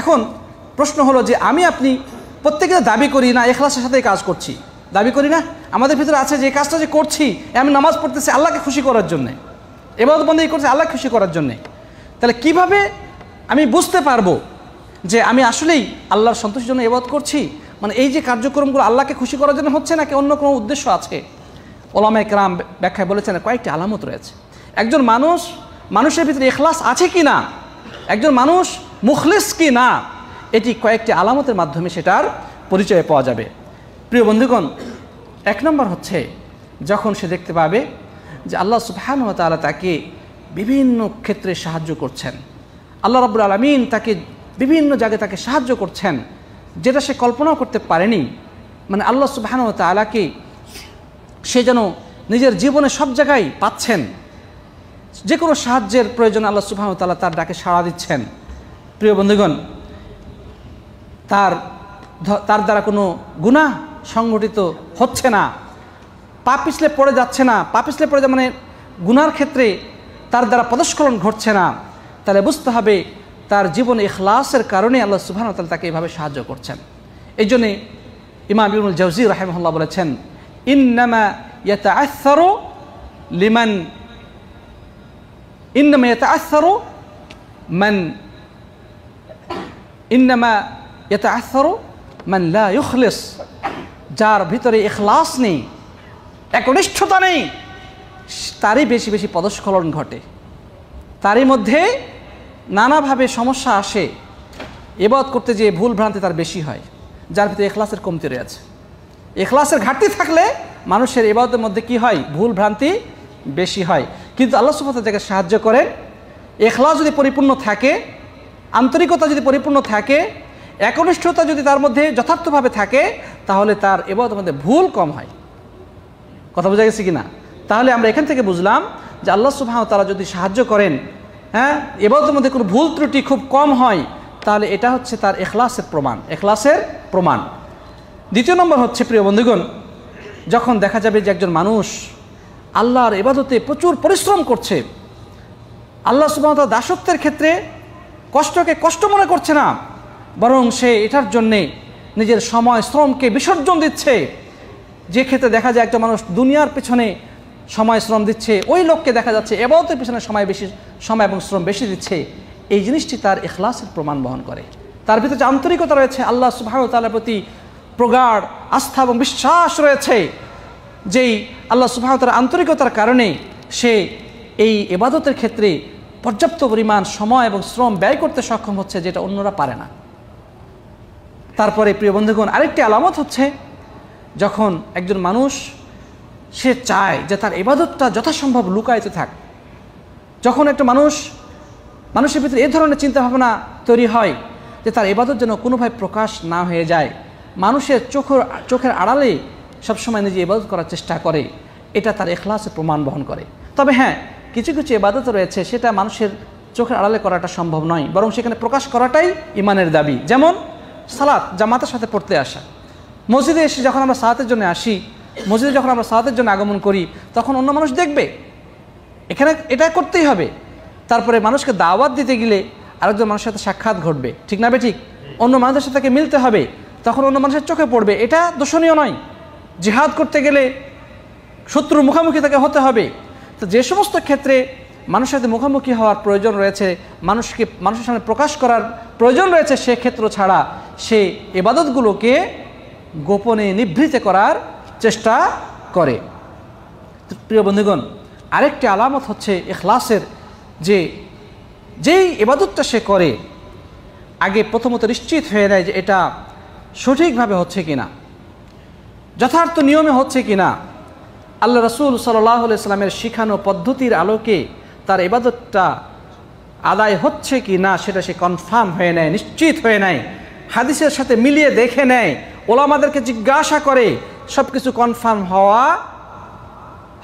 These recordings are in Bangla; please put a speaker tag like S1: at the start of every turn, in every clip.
S1: এখন প্রশ্ন হলো যে আমি আপনি প্রত্যেকে দাবি করি না এখলাসের সাথে কাজ করছি দাবি করি না আমাদের ভিতরে আছে যে কাজটা যে করছি আমি নামাজ পড়তেছি আল্লাহকে খুশি করার জন্যে এবার বন্ধু করছে আল্লাহ খুশি করার জন্যে তাহলে কিভাবে আমি বুঝতে পারবো যে আমি আসলেই আল্লাহর সন্তোষের জন্য এবাদ করছি মানে এই যে কার্যক্রমগুলো আল্লাহকে খুশি করার জন্য হচ্ছে নাকি অন্য কোনো উদ্দেশ্য আছে ওলামা একরাম ব্যাখ্যায় বলেছেন কয়েকটি আলামত রয়েছে একজন মানুষ মানুষের ভিতরে এখলাস আছে কি না একজন মানুষ মুখলিস কি না এটি কয়েকটি আলামতের মাধ্যমে সেটার পরিচয় পাওয়া যাবে প্রিয় বন্ধুগণ এক নম্বর হচ্ছে যখন সে দেখতে পাবে যে আল্লাহ সুফহান তালা তাকে বিভিন্ন ক্ষেত্রে সাহায্য করছেন আল্লাহ রাবুল আলমিন তাকে বিভিন্ন জায়গায় তাকে সাহায্য করছেন যেটা সে কল্পনাও করতে পারেনি মানে আল্লাহ সুফহান তালাকে সে যেন নিজের জীবনে সব জায়গায় পাচ্ছেন যে কোনো সাহায্যের প্রয়োজন আল্লাহ সুবহান তালা তার ডাকে সাড়া দিচ্ছেন প্রিয় বন্ধুগণ তার তার দ্বারা কোনো গুণা সংগঠিত হচ্ছে না পাপিসলে পড়ে যাচ্ছে না পাপিসলে পিছলে পড়ে মানে গুনার ক্ষেত্রে তার দ্বারা পদস্খলন ঘটছে না তাহলে বুঝতে হবে তার জীবন এখলাসের কারণে আল্লাহ সুবাহ তাল তাকে এভাবে সাহায্য করছেন এই জন্যে ইমাম ইবনুল জৌজি রাহেমহল্লা বলেছেন ইন্নামা ইয়াতে আসারো লিমান ইন্নামা ইয়াতে আসারো মান ইন্নামা এতে আসারো মানলা ইখলেস যার ভিতরে এখলাস নেই একনিষ্ঠতা নেই তারই বেশি বেশি পদস্খলন ঘটে তারই মধ্যে নানাভাবে সমস্যা আসে এবাদ করতে যে ভুল ভ্রান্তি তার বেশি হয় যার ভিতরে এখলাসের কমতি রয়েছে এখলাসের ঘাটতি থাকলে মানুষের এবাদতের মধ্যে কি হয় ভুল ভ্রান্তি বেশি হয় কিন্তু আল্লাহ সুফাতে যাকে সাহায্য করেন এখলাস যদি পরিপূর্ণ থাকে আন্তরিকতা যদি পরিপূর্ণ থাকে একনিষ্ঠতা যদি তার মধ্যে যথার্থভাবে থাকে তাহলে তার এবার মধ্যে ভুল কম হয় কথা বোঝা গেছে কি না তাহলে আমরা এখান থেকে বুঝলাম যে আল্লাহ সুবাহ তারা যদি সাহায্য করেন হ্যাঁ এবাদতের মধ্যে কোনো ভুল ত্রুটি খুব কম হয় তাহলে এটা হচ্ছে তার এখলাসের প্রমাণ এখলাসের প্রমাণ দ্বিতীয় নম্বর হচ্ছে প্রিয় বন্ধুগণ যখন দেখা যাবে যে একজন মানুষ আল্লাহর এবাদতে প্রচুর পরিশ্রম করছে আল্লাহ সুবাহতাল দাসত্বের ক্ষেত্রে কষ্টকে কষ্ট মনে করছে না বরং সে এটার জন্যে নিজের সময় শ্রমকে বিসর্জন দিচ্ছে যে ক্ষেত্রে দেখা যায় একটা মানুষ দুনিয়ার পেছনে সময় শ্রম দিচ্ছে ওই লোককে দেখা যাচ্ছে এবাদতের পেছনে সময় বেশি সময় এবং শ্রম বেশি দিচ্ছে এই জিনিসটি তার এখলাসের প্রমাণ বহন করে তার ভিতরে যে আন্তরিকতা রয়েছে আল্লাহ সুবাহতালার প্রতি প্রগাঢ় আস্থা এবং বিশ্বাস রয়েছে যেই আল্লাহ সুবাহতার আন্তরিকতার কারণে সে এই এবাদতের ক্ষেত্রে পর্যাপ্ত পরিমাণ সময় এবং শ্রম ব্যয় করতে সক্ষম হচ্ছে যেটা অন্যরা পারে না তারপরে প্রিয় বন্ধুগণ আরেকটি আলামত হচ্ছে যখন একজন মানুষ সে চায় যে তার এবাদতটা যথাসম্ভব লুকাইতে থাক যখন একটা মানুষ মানুষের ভিতরে এ ধরনের চিন্তাভাবনা তৈরি হয় যে তার এবাদত যেন কোনোভাবে প্রকাশ না হয়ে যায় মানুষের চোখের চোখের আড়ালে সবসময় নিজে এবাদত করার চেষ্টা করে এটা তার এখলাসে প্রমাণ বহন করে তবে হ্যাঁ কিছু কিছু এবাদত রয়েছে সেটা মানুষের চোখের আড়ালে করাটা সম্ভব নয় বরং সেখানে প্রকাশ করাটাই ইমানের দাবি যেমন সালাত জামাতের সাথে পড়তে আসা মসজিদে এসে যখন আমরা সালাতের জন্য আসি মসজিদে যখন আমরা সালাতের জন্য আগমন করি তখন অন্য মানুষ দেখবে এখানে এটা করতেই হবে তারপরে মানুষকে দাওয়াত দিতে গেলে আরেকজন মানুষের সাথে সাক্ষাৎ ঘটবে ঠিক না ঠিক অন্য মানুষের সাথে তাকে মিলতে হবে তখন অন্য মানুষের চোখে পড়বে এটা দোষণীয় নয় জিহাদ করতে গেলে শত্রুর মুখামুখি তাকে হতে হবে তো যে সমস্ত ক্ষেত্রে মানুষের সাথে মুখোমুখি হওয়ার প্রয়োজন রয়েছে মানুষকে মানুষের সামনে প্রকাশ করার প্রয়োজন রয়েছে সে ক্ষেত্র ছাড়া সে এবাদতগুলোকে গোপনে নিভৃতে করার চেষ্টা করে প্রিয় বন্ধুগণ আরেকটি আলামত হচ্ছে এখলাসের যে যেই এবাদতটা সে করে আগে প্রথমত নিশ্চিত হয়ে নেয় যে এটা সঠিকভাবে হচ্ছে কিনা যথার্থ নিয়মে হচ্ছে কিনা আল্লাহ রসুল সাল্লাহ ইসলামের শিখানো পদ্ধতির আলোকে তার এবাদতটা আদায় হচ্ছে কি না সেটা সে কনফার্ম হয়ে নেয় নিশ্চিত হয়ে নেয় হাদিসের সাথে মিলিয়ে দেখে নেয় ওলামাদেরকে জিজ্ঞাসা করে সব কিছু কনফার্ম হওয়া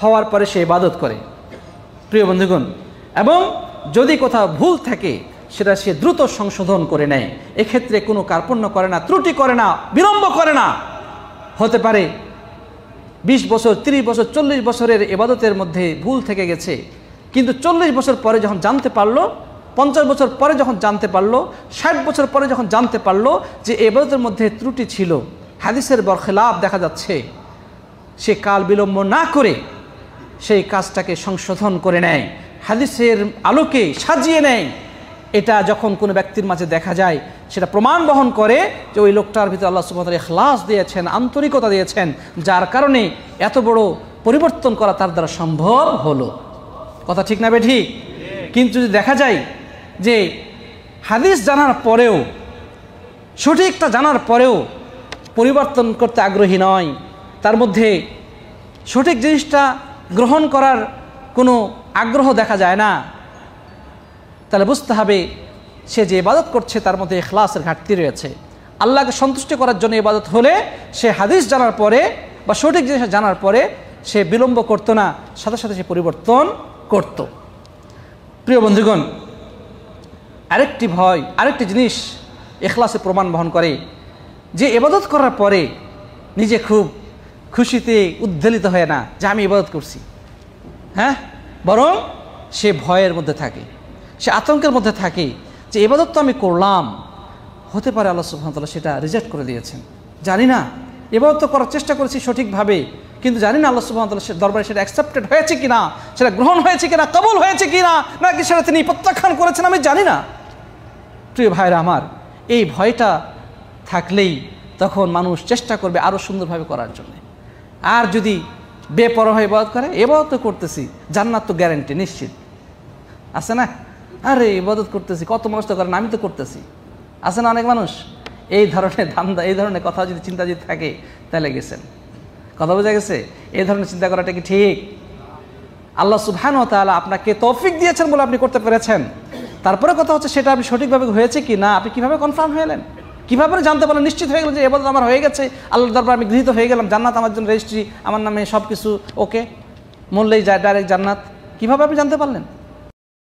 S1: হওয়ার পরে সে ইবাদত করে প্রিয় বন্ধুগণ এবং যদি কোথাও ভুল থাকে সেটা সে দ্রুত সংশোধন করে নেয় এক্ষেত্রে কোনো কার্পণ্য করে না ত্রুটি করে না বিলম্ব করে না হতে পারে বিশ বছর ৩০ বছর চল্লিশ বছরের এবাদতের মধ্যে ভুল থেকে গেছে কিন্তু চল্লিশ বছর পরে যখন জানতে পারলো পঞ্চাশ বছর পরে যখন জানতে পারলো ষাট বছর পরে যখন জানতে পারলো যে এবাদতের মধ্যে ত্রুটি ছিল হাদিসের লাভ দেখা যাচ্ছে সে কাল বিলম্ব না করে সেই কাজটাকে সংশোধন করে নেয় হাদিসের আলোকে সাজিয়ে নেয় এটা যখন কোনো ব্যক্তির মাঝে দেখা যায় সেটা প্রমাণ বহন করে যে ওই লোকটার ভিতরে আল্লাহ সুবাহ খ্লাস দিয়েছেন আন্তরিকতা দিয়েছেন যার কারণে এত বড় পরিবর্তন করা তার দ্বারা সম্ভব হলো কথা ঠিক না বেঠি কিন্তু যদি দেখা যায় যে হাদিস জানার পরেও সঠিকটা জানার পরেও পরিবর্তন করতে আগ্রহী নয় তার মধ্যে সঠিক জিনিসটা গ্রহণ করার কোনো আগ্রহ দেখা যায় না তাহলে বুঝতে হবে সে যে ইবাদত করছে তার মধ্যে এখলাসের ঘাটতি রয়েছে আল্লাহকে সন্তুষ্ট করার জন্য ইবাদত হলে সে হাদিস জানার পরে বা সঠিক জিনিস জানার পরে সে বিলম্ব করতো না সাথে সাথে সে পরিবর্তন করত প্রিয় বন্ধুগণ আরেকটি ভয় আরেকটি জিনিস এখলাসে প্রমাণ বহন করে যে ইবাদত করার পরে নিজে খুব খুশিতে উদ্বেলিত হয় না যে আমি ইবাদত করছি হ্যাঁ বরং সে ভয়ের মধ্যে থাকে সে আতঙ্কের মধ্যে থাকি যে এবাদত তো আমি করলাম হতে পারে আল্লাহ সুহামতাল্লাহ সেটা রিজেক্ট করে দিয়েছেন জানি না এবাদত তো করার চেষ্টা করেছি সঠিকভাবে কিন্তু জানি না আল্লাহ সুহামতাল্লাহ দরবারে সেটা অ্যাকসেপ্টেড হয়েছে কি না সেটা গ্রহণ হয়েছে কি না কবল হয়েছে কি না নাকি সেটা তিনি প্রত্যাখ্যান করেছেন আমি জানি না প্রিয় ভাইরা আমার এই ভয়টা থাকলেই তখন মানুষ চেষ্টা করবে আরও সুন্দরভাবে করার জন্য আর যদি বেপরহ ইবাদত করে এবাদত করতেছি জান্নাত তো গ্যারেন্টি নিশ্চিত আছে না আরে ইবাদত করতেছি কত মানুষ তো করেন আমি তো করতেছি আছে না অনেক মানুষ এই ধরনের ধান্দা এই ধরনের কথা যদি চিন্তা যদি থাকে তাহলে গেছেন কথা বোঝা গেছে এই ধরনের চিন্তা করাটা কি ঠিক আল্লাহ ও তাহলে আপনাকে তৌফিক দিয়েছেন বলে আপনি করতে পেরেছেন তারপরে কথা হচ্ছে সেটা আপনি সঠিকভাবে হয়েছে কি না আপনি কীভাবে কনফার্ম হয়ে এলেন কীভাবে জানতে পারলেন নিশ্চিত হয়ে গেল যে এবার আমার হয়ে গেছে আল্লাহর দরবার আমি গৃহীত হয়ে গেলাম জান্নাত আমার জন্য রেজিস্ট্রি আমার নামে সব কিছু ওকে মূল্যেই যায় ডাইরেক্ট জান্নাত কীভাবে আপনি জানতে পারলেন